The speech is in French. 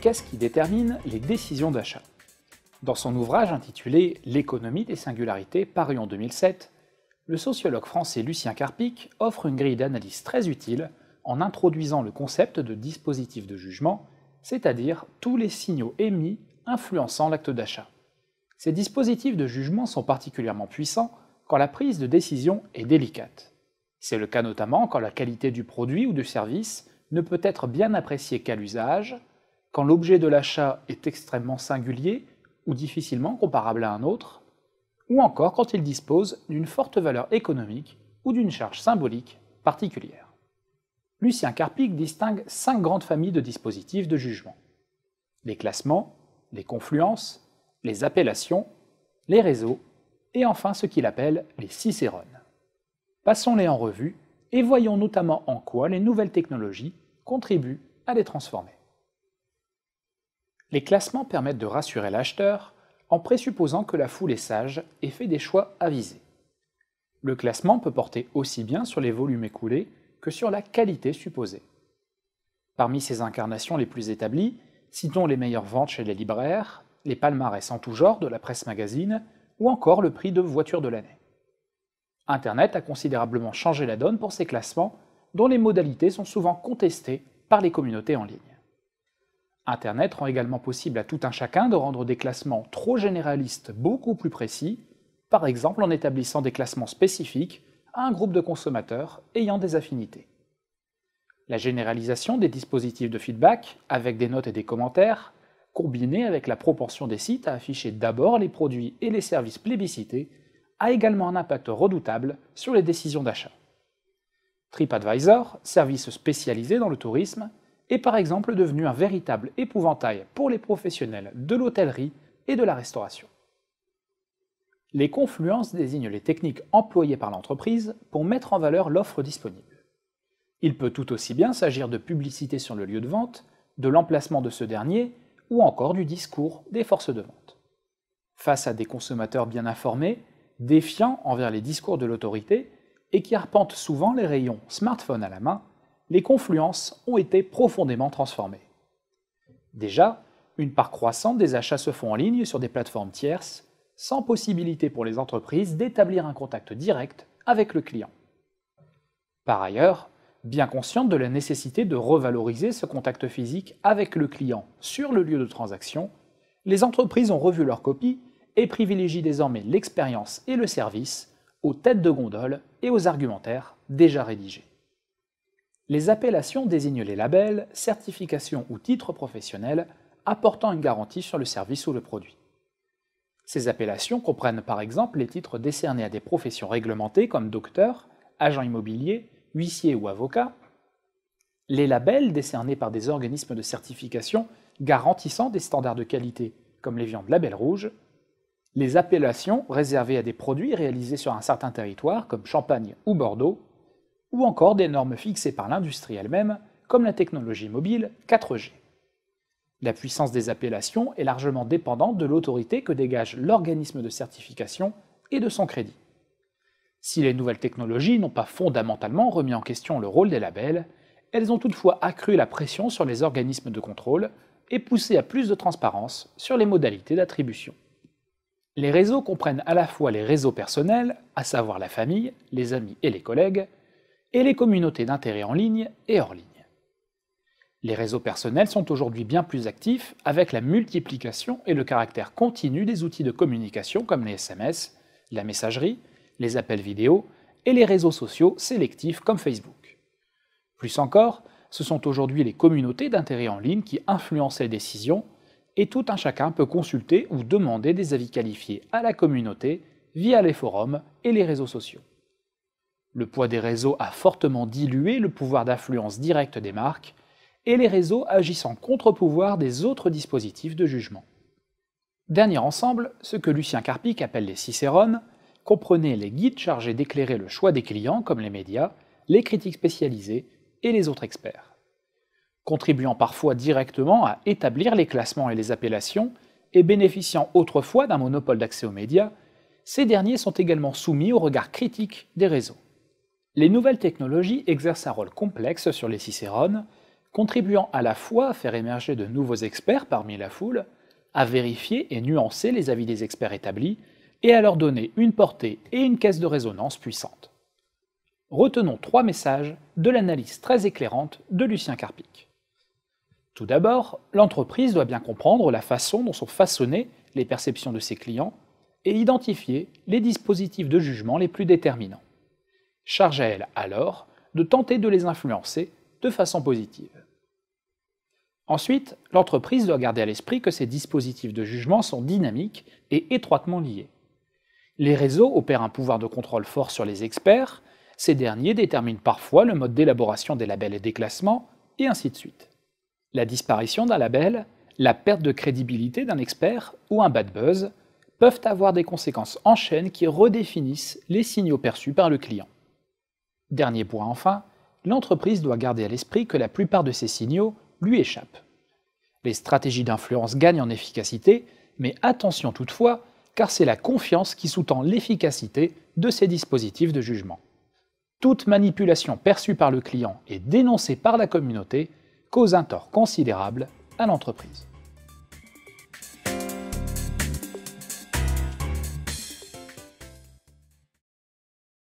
Qu'est-ce qui détermine les décisions d'achat Dans son ouvrage intitulé L'économie des singularités, paru en 2007, le sociologue français Lucien Carpic offre une grille d'analyse très utile en introduisant le concept de dispositif de jugement, c'est-à-dire tous les signaux émis influençant l'acte d'achat. Ces dispositifs de jugement sont particulièrement puissants quand la prise de décision est délicate. C'est le cas notamment quand la qualité du produit ou du service ne peut être bien appréciée qu'à l'usage, quand l'objet de l'achat est extrêmement singulier ou difficilement comparable à un autre, ou encore quand il dispose d'une forte valeur économique ou d'une charge symbolique particulière. Lucien Carpic distingue cinq grandes familles de dispositifs de jugement. Les classements, les confluences, les appellations, les réseaux et enfin ce qu'il appelle les cicérones. Passons-les en revue et voyons notamment en quoi les nouvelles technologies contribuent à les transformer. Les classements permettent de rassurer l'acheteur en présupposant que la foule est sage et fait des choix avisés. Le classement peut porter aussi bien sur les volumes écoulés que sur la qualité supposée. Parmi ces incarnations les plus établies, citons les meilleures ventes chez les libraires, les palmarès en tout genre de la presse magazine ou encore le prix de voiture de l'année. Internet a considérablement changé la donne pour ces classements dont les modalités sont souvent contestées par les communautés en ligne. Internet rend également possible à tout un chacun de rendre des classements trop généralistes beaucoup plus précis, par exemple en établissant des classements spécifiques à un groupe de consommateurs ayant des affinités. La généralisation des dispositifs de feedback, avec des notes et des commentaires, combinée avec la proportion des sites à afficher d'abord les produits et les services plébiscités, a également un impact redoutable sur les décisions d'achat. TripAdvisor, service spécialisé dans le tourisme, est par exemple devenu un véritable épouvantail pour les professionnels de l'hôtellerie et de la restauration. Les confluences désignent les techniques employées par l'entreprise pour mettre en valeur l'offre disponible. Il peut tout aussi bien s'agir de publicité sur le lieu de vente, de l'emplacement de ce dernier ou encore du discours des forces de vente. Face à des consommateurs bien informés, défiants envers les discours de l'autorité et qui arpentent souvent les rayons smartphone à la main, les confluences ont été profondément transformées. Déjà, une part croissante des achats se font en ligne sur des plateformes tierces, sans possibilité pour les entreprises d'établir un contact direct avec le client. Par ailleurs, bien consciente de la nécessité de revaloriser ce contact physique avec le client sur le lieu de transaction, les entreprises ont revu leur copie et privilégient désormais l'expérience et le service aux têtes de gondole et aux argumentaires déjà rédigés. Les appellations désignent les labels, certifications ou titres professionnels apportant une garantie sur le service ou le produit. Ces appellations comprennent par exemple les titres décernés à des professions réglementées comme docteur, agent immobilier, huissier ou avocat, les labels décernés par des organismes de certification garantissant des standards de qualité comme les viandes label rouge, les appellations réservées à des produits réalisés sur un certain territoire comme Champagne ou Bordeaux, ou encore des normes fixées par l'industrie elle-même, comme la technologie mobile 4G. La puissance des appellations est largement dépendante de l'autorité que dégage l'organisme de certification et de son crédit. Si les nouvelles technologies n'ont pas fondamentalement remis en question le rôle des labels, elles ont toutefois accru la pression sur les organismes de contrôle et poussé à plus de transparence sur les modalités d'attribution. Les réseaux comprennent à la fois les réseaux personnels, à savoir la famille, les amis et les collègues, et les communautés d'intérêt en ligne et hors ligne. Les réseaux personnels sont aujourd'hui bien plus actifs avec la multiplication et le caractère continu des outils de communication comme les SMS, la messagerie, les appels vidéo et les réseaux sociaux sélectifs comme Facebook. Plus encore, ce sont aujourd'hui les communautés d'intérêt en ligne qui influencent les décisions et tout un chacun peut consulter ou demander des avis qualifiés à la communauté via les forums et les réseaux sociaux. Le poids des réseaux a fortement dilué le pouvoir d'affluence directe des marques et les réseaux agissent en contre-pouvoir des autres dispositifs de jugement. Dernier ensemble, ce que Lucien Carpic appelle les Cicérones, comprenait les guides chargés d'éclairer le choix des clients comme les médias, les critiques spécialisées et les autres experts. Contribuant parfois directement à établir les classements et les appellations, et bénéficiant autrefois d'un monopole d'accès aux médias, ces derniers sont également soumis au regard critique des réseaux les nouvelles technologies exercent un rôle complexe sur les Cicérones, contribuant à la fois à faire émerger de nouveaux experts parmi la foule, à vérifier et nuancer les avis des experts établis, et à leur donner une portée et une caisse de résonance puissante. Retenons trois messages de l'analyse très éclairante de Lucien Carpic. Tout d'abord, l'entreprise doit bien comprendre la façon dont sont façonnées les perceptions de ses clients et identifier les dispositifs de jugement les plus déterminants. Charge à elle alors de tenter de les influencer de façon positive. Ensuite, l'entreprise doit garder à l'esprit que ces dispositifs de jugement sont dynamiques et étroitement liés. Les réseaux opèrent un pouvoir de contrôle fort sur les experts, ces derniers déterminent parfois le mode d'élaboration des labels et des classements, et ainsi de suite. La disparition d'un label, la perte de crédibilité d'un expert ou un bad buzz peuvent avoir des conséquences en chaîne qui redéfinissent les signaux perçus par le client. Dernier point enfin, l'entreprise doit garder à l'esprit que la plupart de ces signaux lui échappent. Les stratégies d'influence gagnent en efficacité, mais attention toutefois, car c'est la confiance qui sous-tend l'efficacité de ces dispositifs de jugement. Toute manipulation perçue par le client et dénoncée par la communauté cause un tort considérable à l'entreprise.